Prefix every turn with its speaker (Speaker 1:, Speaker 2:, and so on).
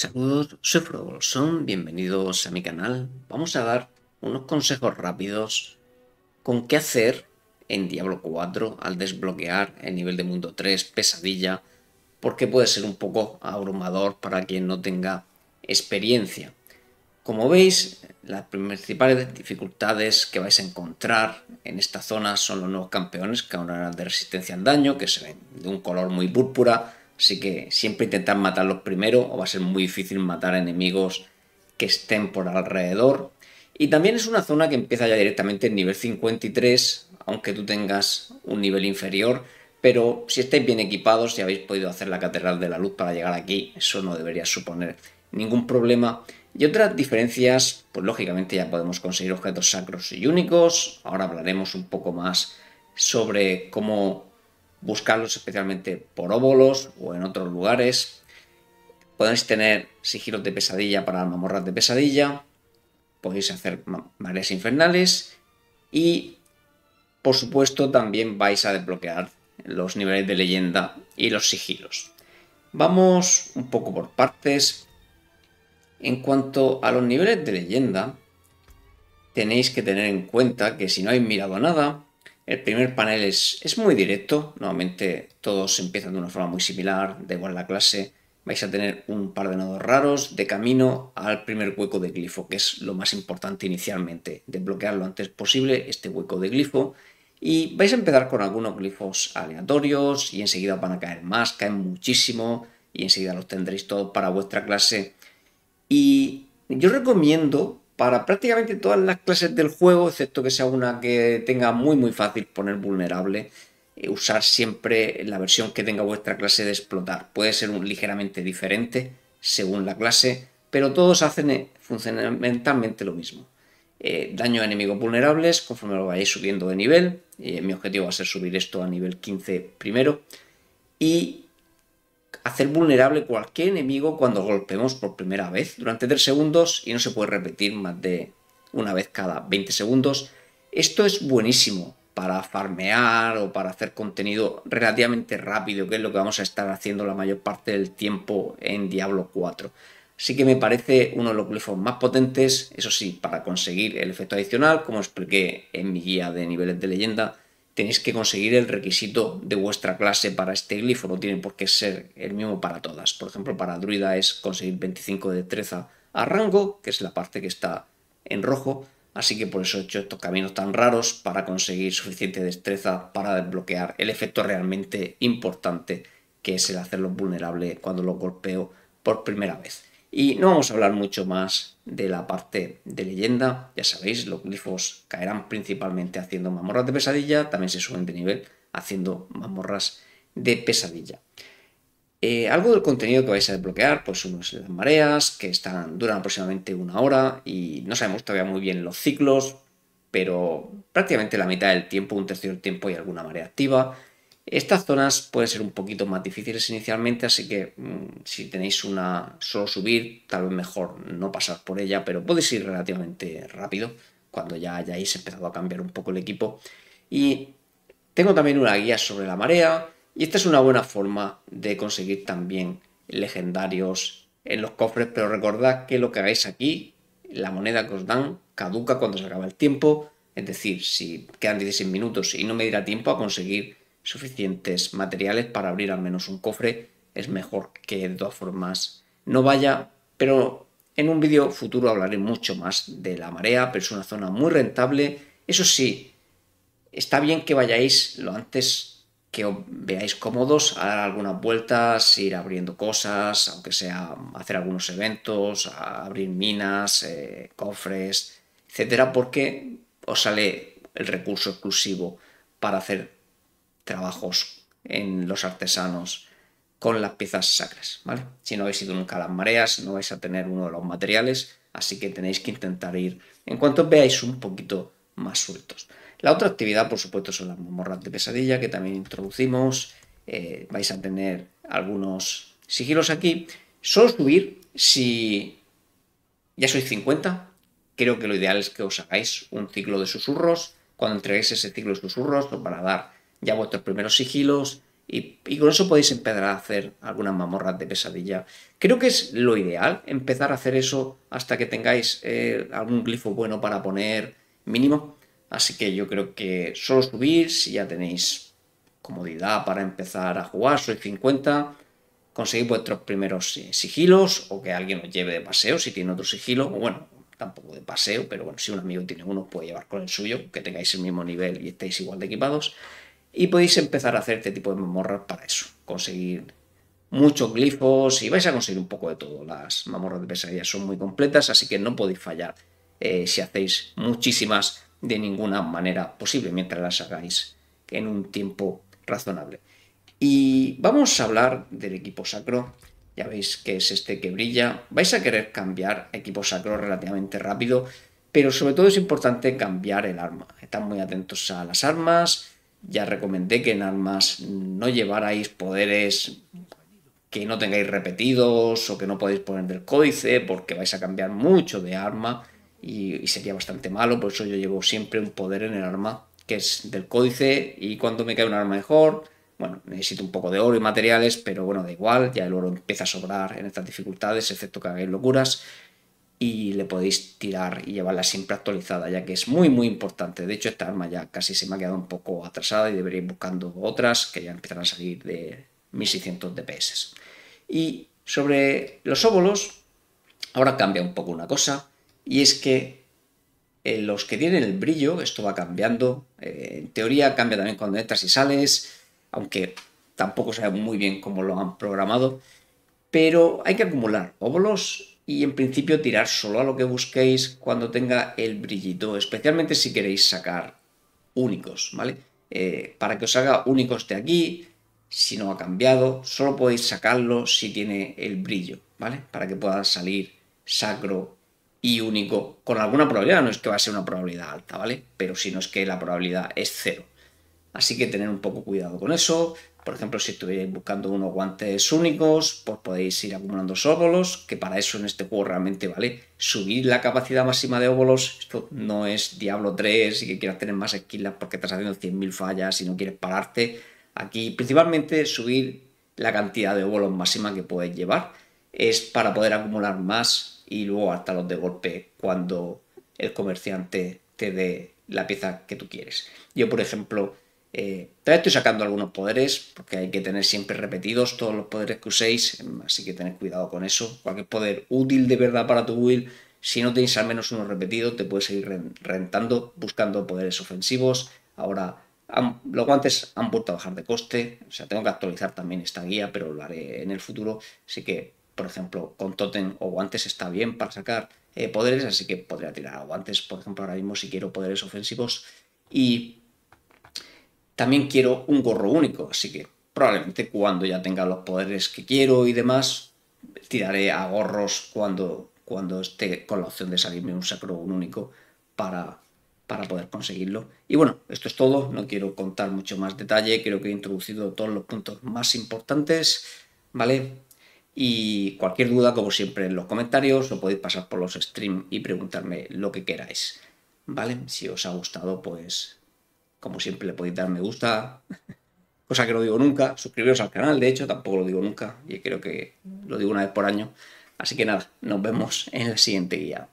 Speaker 1: Saludos, soy Frodo bienvenidos a mi canal. Vamos a dar unos consejos rápidos con qué hacer en Diablo 4 al desbloquear el nivel de mundo 3 pesadilla, porque puede ser un poco abrumador para quien no tenga experiencia. Como veis, las principales dificultades que vais a encontrar en esta zona son los nuevos campeones, que ahora de resistencia al daño, que se ven de un color muy púrpura, Así que siempre intentad matarlos primero o va a ser muy difícil matar enemigos que estén por alrededor. Y también es una zona que empieza ya directamente en nivel 53, aunque tú tengas un nivel inferior. Pero si estáis bien equipados y si habéis podido hacer la Catedral de la Luz para llegar aquí, eso no debería suponer ningún problema. Y otras diferencias, pues lógicamente ya podemos conseguir objetos sacros y únicos. Ahora hablaremos un poco más sobre cómo buscarlos especialmente por óvolos o en otros lugares. Podéis tener sigilos de pesadilla para mamorras de pesadilla. Podéis hacer mareas infernales. Y, por supuesto, también vais a desbloquear los niveles de leyenda y los sigilos. Vamos un poco por partes. En cuanto a los niveles de leyenda, tenéis que tener en cuenta que si no habéis mirado nada, el primer panel es, es muy directo, normalmente todos empiezan de una forma muy similar, da igual la clase, vais a tener un par de nodos raros de camino al primer hueco de glifo, que es lo más importante inicialmente, desbloquear lo antes posible este hueco de glifo. Y vais a empezar con algunos glifos aleatorios y enseguida van a caer más, caen muchísimo y enseguida los tendréis todos para vuestra clase. Y yo recomiendo para prácticamente todas las clases del juego, excepto que sea una que tenga muy muy fácil poner vulnerable, eh, usar siempre la versión que tenga vuestra clase de explotar. Puede ser un, ligeramente diferente según la clase, pero todos hacen eh, fundamentalmente lo mismo. Eh, daño a enemigos vulnerables conforme lo vayáis subiendo de nivel. mi objetivo va a ser subir esto a nivel 15 primero. Y hacer vulnerable cualquier enemigo cuando golpeemos por primera vez durante 3 segundos y no se puede repetir más de una vez cada 20 segundos. Esto es buenísimo para farmear o para hacer contenido relativamente rápido, que es lo que vamos a estar haciendo la mayor parte del tiempo en Diablo 4. Así que me parece uno de los glifos más potentes, eso sí, para conseguir el efecto adicional, como expliqué en mi guía de niveles de leyenda, tenéis que conseguir el requisito de vuestra clase para este glifo, no tiene por qué ser el mismo para todas. Por ejemplo, para druida es conseguir 25 de destreza a rango, que es la parte que está en rojo, así que por eso he hecho estos caminos tan raros para conseguir suficiente destreza para desbloquear el efecto realmente importante que es el hacerlo vulnerable cuando lo golpeo por primera vez. Y no vamos a hablar mucho más de la parte de leyenda. Ya sabéis, los glifos caerán principalmente haciendo mamorras de pesadilla, también se suben de nivel haciendo mamorras de pesadilla. Eh, algo del contenido que vais a desbloquear, pues unos las mareas, que están, duran aproximadamente una hora y no sabemos todavía muy bien los ciclos, pero prácticamente la mitad del tiempo, un tercio del tiempo hay alguna marea activa. Estas zonas pueden ser un poquito más difíciles inicialmente, así que mm, si tenéis una solo subir, tal vez mejor no pasar por ella, pero podéis ir relativamente rápido cuando ya hayáis empezado a cambiar un poco el equipo. Y tengo también una guía sobre la marea, y esta es una buena forma de conseguir también legendarios en los cofres, pero recordad que lo que hagáis aquí, la moneda que os dan, caduca cuando se acaba el tiempo, es decir, si quedan 16 minutos y no me dirá tiempo a conseguir suficientes materiales para abrir al menos un cofre, es mejor que de todas formas no vaya, pero en un vídeo futuro hablaré mucho más de la marea, pero es una zona muy rentable. Eso sí, está bien que vayáis lo antes que os veáis cómodos a dar algunas vueltas, ir abriendo cosas, aunque sea hacer algunos eventos, abrir minas, eh, cofres, etcétera, porque os sale el recurso exclusivo para hacer trabajos en los artesanos con las piezas sacras, ¿vale? Si no habéis ido nunca a las mareas, no vais a tener uno de los materiales, así que tenéis que intentar ir en cuanto veáis un poquito más sueltos. La otra actividad, por supuesto, son las morras de pesadilla, que también introducimos. Eh, vais a tener algunos sigilos aquí. Solo subir si ya sois 50. Creo que lo ideal es que os hagáis un ciclo de susurros. Cuando entreguéis ese ciclo de susurros, os van a dar ya vuestros primeros sigilos y, con eso podéis empezar a hacer algunas mamorras de pesadilla. Creo que es lo ideal empezar a hacer eso hasta que tengáis eh, algún glifo bueno para poner mínimo. Así que yo creo que solo subir si ya tenéis comodidad para empezar a jugar, sois 50, conseguir vuestros primeros sigilos o que alguien os lleve de paseo si tiene otro sigilo, o bueno, tampoco de paseo, pero bueno, si un amigo tiene uno, puede llevar con el suyo, que tengáis el mismo nivel y estéis igual de equipados. Y podéis empezar a hacer este tipo de mamorras para eso, conseguir muchos glifos y vais a conseguir un poco de todo. Las mamorras de pesadilla son muy completas, así que no podéis fallar eh, si hacéis muchísimas de ninguna manera posible mientras las hagáis en un tiempo razonable. Y vamos a hablar del equipo sacro. Ya veis que es este que brilla. Vais a querer cambiar equipo sacro relativamente rápido, pero sobre todo es importante cambiar el arma. están muy atentos a las armas, ya recomendé que en armas no llevarais poderes que no tengáis repetidos o que no podéis poner del códice porque vais a cambiar mucho de arma y, y, sería bastante malo, por eso yo llevo siempre un poder en el arma que es del códice y cuando me cae un arma mejor, bueno, necesito un poco de oro y materiales, pero bueno, da igual, ya el oro empieza a sobrar en estas dificultades, excepto que hagáis locuras y le podéis tirar y llevarla siempre actualizada, ya que es muy muy importante. De hecho, esta arma ya casi se me ha quedado un poco atrasada y debería ir buscando otras que ya empiezan a salir de 1600 DPS. Y sobre los óvulos, ahora cambia un poco una cosa, y es que eh, los que tienen el brillo, esto va cambiando, eh, en teoría cambia también cuando entras y sales, aunque tampoco sabemos muy bien cómo lo han programado, pero hay que acumular óvulos y en principio tirar solo a lo que busquéis cuando tenga el brillito, especialmente si queréis sacar únicos, ¿vale? Eh, para que os haga únicos de aquí, si no ha cambiado, solo podéis sacarlo si tiene el brillo, ¿vale? Para que pueda salir sacro y único con alguna probabilidad, no es que va a ser una probabilidad alta, ¿vale? Pero si no es que la probabilidad es cero. Así que tener un poco cuidado con eso, por ejemplo, si estuvierais buscando unos guantes únicos, pues podéis ir acumulando óvulos, que para eso en este juego realmente vale. Subir la capacidad máxima de óvulos, esto no es Diablo 3 y que quieras tener más esquilas porque estás haciendo 100.000 fallas y no quieres pararte. Aquí principalmente subir la cantidad de óvulos máxima que puedes llevar es para poder acumular más y luego hasta los de golpe cuando el comerciante te dé la pieza que tú quieres. Yo, por ejemplo, eh, todavía estoy sacando algunos poderes, porque hay que tener siempre repetidos todos los poderes que uséis, así que tened cuidado con eso. Cualquier poder útil de verdad para tu build, si no tenéis al menos uno repetido, te puedes seguir rentando buscando poderes ofensivos. Ahora, los guantes han vuelto a bajar de coste, o sea, tengo que actualizar también esta guía, pero lo haré en el futuro. Así que, por ejemplo, con totem o guantes está bien para sacar eh, poderes, así que podría tirar a guantes, por ejemplo, ahora mismo si quiero poderes ofensivos. Y también quiero un gorro único, así que probablemente cuando ya tenga los poderes que quiero y demás, tiraré a gorros cuando, cuando esté con la opción de salirme un sacro único para, para poder conseguirlo. Y bueno, esto es todo, no quiero contar mucho más detalle, creo que he introducido todos los puntos más importantes, ¿vale? Y cualquier duda, como siempre, en los comentarios, o podéis pasar por los streams y preguntarme lo que queráis, ¿vale? Si os ha gustado, pues como siempre le podéis dar me gusta, cosa que no digo nunca. Suscribiros al canal, de hecho, tampoco lo digo nunca. Y creo que lo digo una vez por año. Así que nada, nos vemos en el siguiente guía.